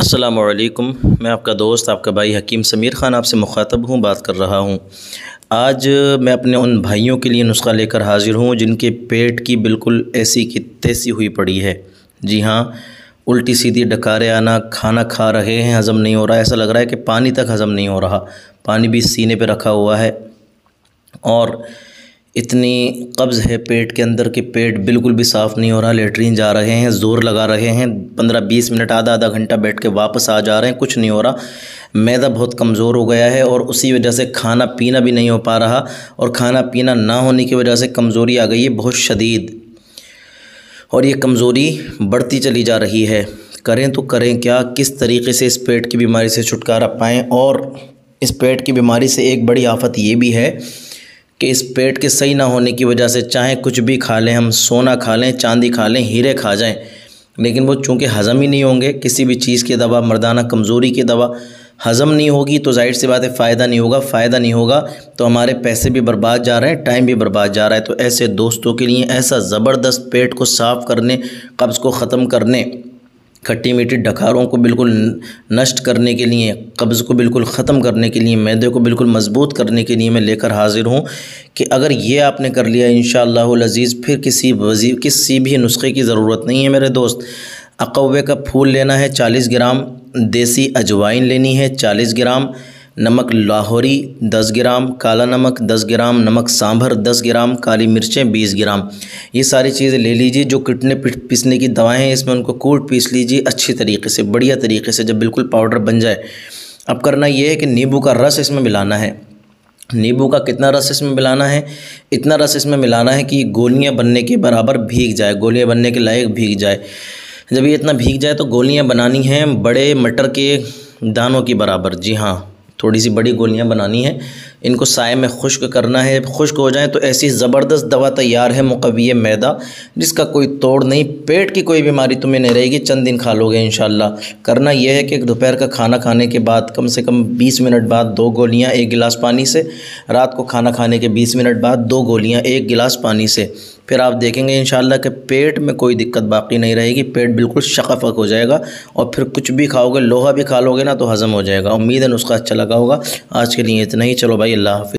السلام علیکم میں آپ کا دوست آپ کا بھائی حکیم سمیر خان آپ سے مخاطب ہوں بات کر رہا ہوں آج میں اپنے ان بھائیوں کے لیے نسخہ لے کر حاضر ہوں جن کے پیٹ کی بالکل ایسی کی تیسی ہوئی پڑی ہے جی ہاں الٹی سیدھی ڈکارے آنا کھانا کھا رہے ہیں ہضم نہیں ہو رہا ہے ایسا لگ رہا ہے کہ پانی تک ہضم نہیں ہو رہا پانی بھی سینے پہ رکھا ہوا ہے اور اتنی قبض ہے پیٹ کے اندر کہ پیٹ بالکل بھی صاف نہیں ہو رہا لیٹرین جا رہے ہیں زور لگا رہے ہیں پندرہ بیس منٹ آدھا آدھا گھنٹہ بیٹھ کے واپس آ جا رہے ہیں کچھ نہیں ہو رہا میدا بہت کمزور ہو گیا ہے اور اسی وجہ سے کھانا پینا بھی نہیں ہو پا رہا اور کھانا پینا نہ ہونے کی وجہ سے کمزوری آ گئی ہے بہت شدید اور یہ کمزوری بڑھتی چلی جا رہی ہے کریں تو کریں کیا کس طریقے سے اس پیٹ کی بیماری سے چھٹکارا پائیں اور اس پیٹ کی بیماری سے ایک بڑی آفت یہ بھی ہے کہ اس پیٹ کے صحیح نہ ہونے کی وجہ سے چاہیں کچھ بھی کھا لیں ہم سونا کھا لیں چاندی کھا لیں ہیرے کھا جائیں لیکن وہ چونکہ ہضم ہی نہیں ہوں گے کسی بھی چیز کی دوا مردانہ کمزوری کی دوا ہضم نہیں ہوگی تو ظاہر سی بات ہے فائدہ نہیں ہوگا فائدہ نہیں ہوگا تو ہمارے پیسے بھی برباد جا رہے ہیں ٹائم بھی برباد جا رہا ہے تو ایسے دوستوں کے لیے ایسا زبردست پیٹ کو صاف کرنے قبض کو ختم کرنے کھٹی میٹھی ڈکاروں کو بالکل نشٹ کرنے کے لیے قبض کو بالکل ختم کرنے کے لیے معدے کو بالکل مضبوط کرنے کے لیے میں لے کر حاضر ہوں کہ اگر یہ آپ نے کر لیا انشاءاللہ العزیز پھر کسی وزیر کسی بھی نسخے کی ضرورت نہیں ہے میرے دوست اقوے کا پھول لینا ہے چالیس گرام دیسی اجوائن لینی ہے چالیس گرام نمک لاہوری دس گرام کالا نمک دس گرام نمک سانبھر دس گرام کالی مرچیں بیس گرام یہ ساری چیزیں لے لیجیے جو کٹنے پیسنے کی دوائیں ہیں اس میں ان کو کوٹ پیس لیجیے اچھی طریقے سے بڑھیا طریقے سے جب بالکل پاؤڈر بن جائے اب کرنا یہ ہے کہ نیبو کا رس اس میں ملانا ہے نیبو کا کتنا رس اس میں ملانا ہے اتنا رس اس میں ملانا ہے کہ گولیاں بننے کے برابر بھیگ جائے گولیاں بننے کے لائق بھیگ جائے جب یہ اتنا بھیگ جائے تو گولیاں بنانی ہیں بڑے مٹر کے دانوں کی برابر جی ہاں تھوڑی سی بڑی گولیاں بنانی ہیں ان کو سائے میں خشک کرنا ہے خشک ہو جائیں تو ایسی زبردست دوا تیار ہے مقوی میدا جس کا کوئی توڑ نہیں پیٹ کی کوئی بیماری تمہیں نہیں رہے گی چند دن کھا لو گے انشاءاللہ کرنا یہ ہے کہ دوپہر کا کھانا کھانے کے بعد کم سے کم بیس منٹ بعد دو گولیاں ایک گلاس پانی سے رات کو کھانا کھانے کے بیس منٹ بعد دو گولیاں ایک گلاس پانی سے پھر آپ دیکھیں گے انشاءاللہ کہ پیٹ میں کوئی دقت باقی نہیں رہے گی پیٹ بالکل شقفق ہو جائے گا اور پھر کچھ بھی کھاؤ گے لوہا بھی کھا لو گے نا تو ہضم ہو جائے گا امید ہے نسخہ اچھا لگا ہوگا آج کے لیے اتنا ہی چلو بھائی اللہ حافظ